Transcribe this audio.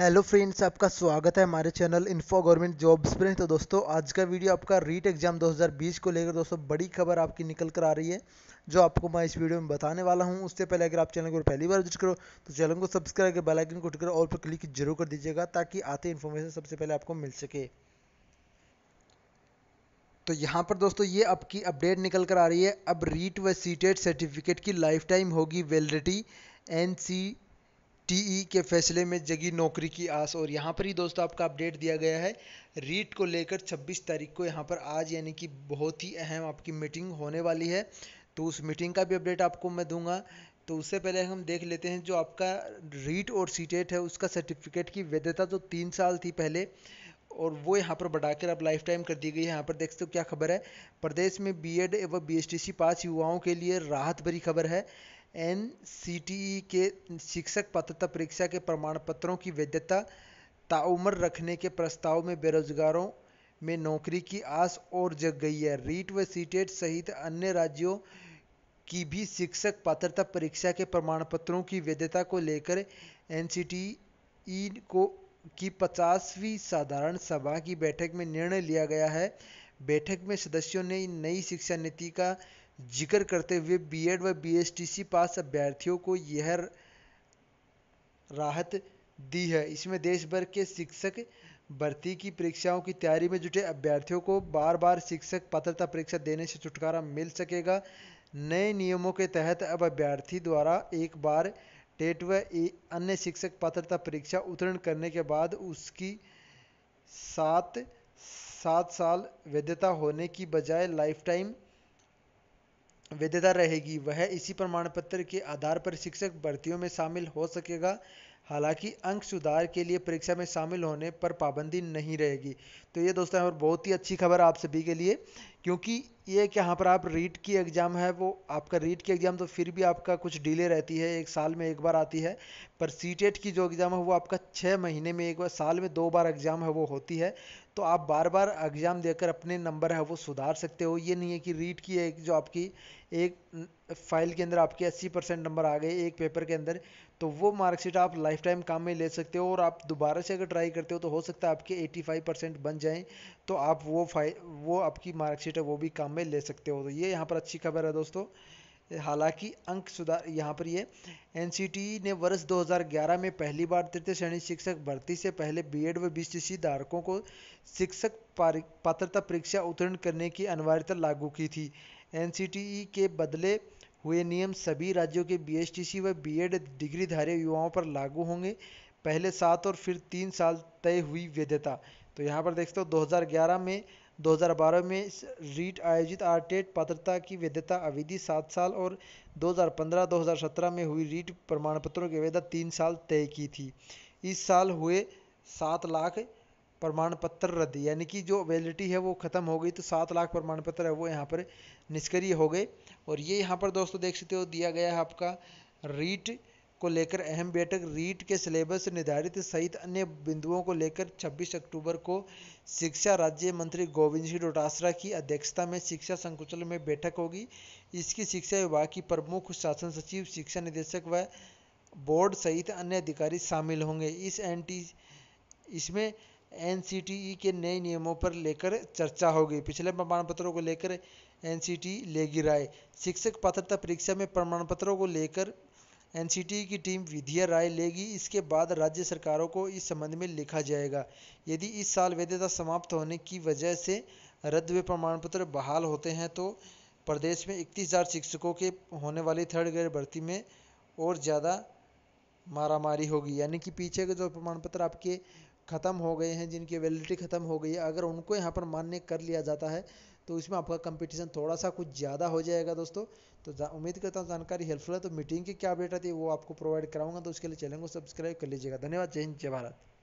hello friends आपका स्वागत है हमारे चैनल इन्फो गवर्नमेंट जॉब्स पर तो दोस्तों आज का वीडियो आपका रीट एग्ज़ाम 2020 को लेकर दोस्तों बड़ी खबर आपकी निकल कर आ रही है जो आपको मैं इस वीडियो में बताने वाला हूं उससे पहले अगर आप चैनल को पहली बार विजिट करो तो चैनल को सब्सक्राइब कर बेलाइकन को उठकर और पर क्लिक जरूर कर दीजिएगा ताकि आते इन्फॉर्मेशन सबसे पहले आपको मिल सके तो यहाँ पर दोस्तों ये आपकी अपडेट निकल कर आ रही है अब रीट व सीटेड सर्टिफिकेट की लाइफ टाइम होगी वेलिडिटी एन सी टीई के फैसले में जगी नौकरी की आस और यहाँ पर ही दोस्तों आपका अपडेट दिया गया है रीट को लेकर 26 तारीख को यहाँ पर आज यानी कि बहुत ही अहम आपकी मीटिंग होने वाली है तो उस मीटिंग का भी अपडेट आपको मैं दूंगा तो उससे पहले हम देख लेते हैं जो आपका रीट और सीटेट है उसका सर्टिफिकेट की वैधता जो तो तीन साल थी पहले और वो यहाँ पर बढ़ाकर अब लाइफ टाइम कर दी गई है यहाँ पर देख सकते हो क्या खबर है प्रदेश में बीएड एवं बी पास युवाओं के लिए राहत भरी खबर है एन के शिक्षक पात्रता परीक्षा के प्रमाण पत्रों की वैधता ताउम्र रखने के प्रस्ताव में बेरोजगारों में नौकरी की आस और जग गई है रीट व सीटेट सहित अन्य राज्यों की भी शिक्षक पात्रता परीक्षा के प्रमाण पत्रों की वैधता को लेकर एन को की पचासवीं साधारण सभा की बैठक में निर्णय लिया गया है बैठक में सदस्यों ने नई शिक्षा नीति का जिक्र करते हुए बीएड व बीएसटीसी पास अभ्यर्थियों को यह राहत दी है इसमें देश भर के शिक्षक भर्ती की परीक्षाओं की तैयारी में जुटे अभ्यर्थियों को बार बार शिक्षक पात्रता परीक्षा देने से छुटकारा मिल सकेगा नए नियमों के तहत अब अभ्यर्थी द्वारा एक बार टेट व अन्य शिक्षक पात्रता परीक्षा उत्तीर्ण करने के बाद उसकी सात सात साल वैधता होने की बजाय लाइफ टाइम वैधता रहेगी वह इसी प्रमाण पत्र के आधार पर शिक्षक भर्तियों में शामिल हो सकेगा हालांकि अंक सुधार के लिए परीक्षा में शामिल होने पर पाबंदी नहीं रहेगी तो ये दोस्तों और बहुत ही अच्छी खबर आप सभी के लिए क्योंकि ये कि यहाँ पर आप रीट की एग्ज़ाम है वो आपका रीट की एग्ज़ाम तो फिर भी आपका कुछ डिले रहती है एक साल में एक बार आती है पर सी की जो एग्ज़ाम है वो आपका छः महीने में एक बार साल में दो बार एग्ज़ाम है वो होती है तो आप बार बार एग्ज़ाम देकर अपने नंबर है वो सुधार सकते हो ये नहीं है कि रीट की एक जो आपकी एक फाइल के अंदर आपके अस्सी परसेंट नंबर आ गए एक पेपर के अंदर तो वो मार्कशीट आप लाइफ टाइम काम में ले सकते हो और आप दोबारा से अगर ट्राई करते हो तो हो सकता है आपके फाइव परसेंट बन जाएं तो आप वो फाइल वो आपकी मार्कशीट है वो भी काम में ले सकते हो तो ये यहाँ पर अच्छी खबर है दोस्तों हालांकि अंक सुधार यहाँ पर ये एन ने वर्ष 2011 में पहली बार तृतीय श्रेणी शिक्षक भर्ती से पहले बीएड व बीसीसी धारकों को शिक्षक पात्रता परीक्षा उत्तीर्ण करने की अनिवार्यता लागू की थी एन के बदले हुए नियम सभी राज्यों के बी व बीएड डिग्रीधारी युवाओं पर लागू होंगे पहले सात और फिर तीन साल तय हुई वैधता तो यहाँ पर देखते हो दो में 2012 में रीट आयोजित आरटेट पात्रता की वैधता अवधि सात साल और 2015-2017 में हुई रीट प्रमाण पत्रों की वैधता तीन साल तय की थी इस साल हुए सात लाख प्रमाण पत्र रद्द यानी कि जो वैलिडिटी है वो ख़त्म हो गई तो सात लाख प्रमाण पत्र है वो यहाँ पर निष्क्रिय हो गए और ये यहाँ पर दोस्तों देख सकते हो दिया गया है आपका रीट को लेकर अहम बैठक रीट के सिलेबस निर्धारित सहित अन्य बिंदुओं को लेकर 26 अक्टूबर को शिक्षा राज्य मंत्री गोविंद सिंह डोटासरा की अध्यक्षता में शिक्षा संकुचल में बैठक होगी इसकी शिक्षा विभाग की प्रमुख शासन सचिव शिक्षा निदेशक व बोर्ड सहित अन्य अधिकारी शामिल होंगे इस एन इसमें एन के नए नियमों पर लेकर चर्चा होगी पिछले प्रमाण पत्रों को लेकर एन लेगी राय शिक्षक पात्रता परीक्षा में प्रमाण पत्रों को लेकर एनसीटी की टीम विधिया राय लेगी इसके बाद राज्य सरकारों को इस संबंध में लिखा जाएगा यदि इस साल वैधता समाप्त होने की वजह से रद्द हुए प्रमाण पत्र बहाल होते हैं तो प्रदेश में इकतीस हज़ार शिक्षकों के होने वाली थर्ड ग्रेड भर्ती में और ज़्यादा मारामारी होगी यानी कि पीछे के जो प्रमाण पत्र आपके ख़त्म हो गए हैं जिनकी वैलिडिटी ख़त्म हो गई है अगर उनको यहाँ पर मान्य कर लिया जाता है तो उसमें आपका कंपटीशन थोड़ा सा कुछ ज़्यादा हो जाएगा दोस्तों तो उम्मीद करता हूँ जानकारी हेल्पफुल है तो मीटिंग की क्या अपडेट आती है वो आपको प्रोवाइड कराऊंगा तो उसके लिए चैनल को सब्सक्राइब कर लीजिएगा धन्यवाद जय हिंद जय भारत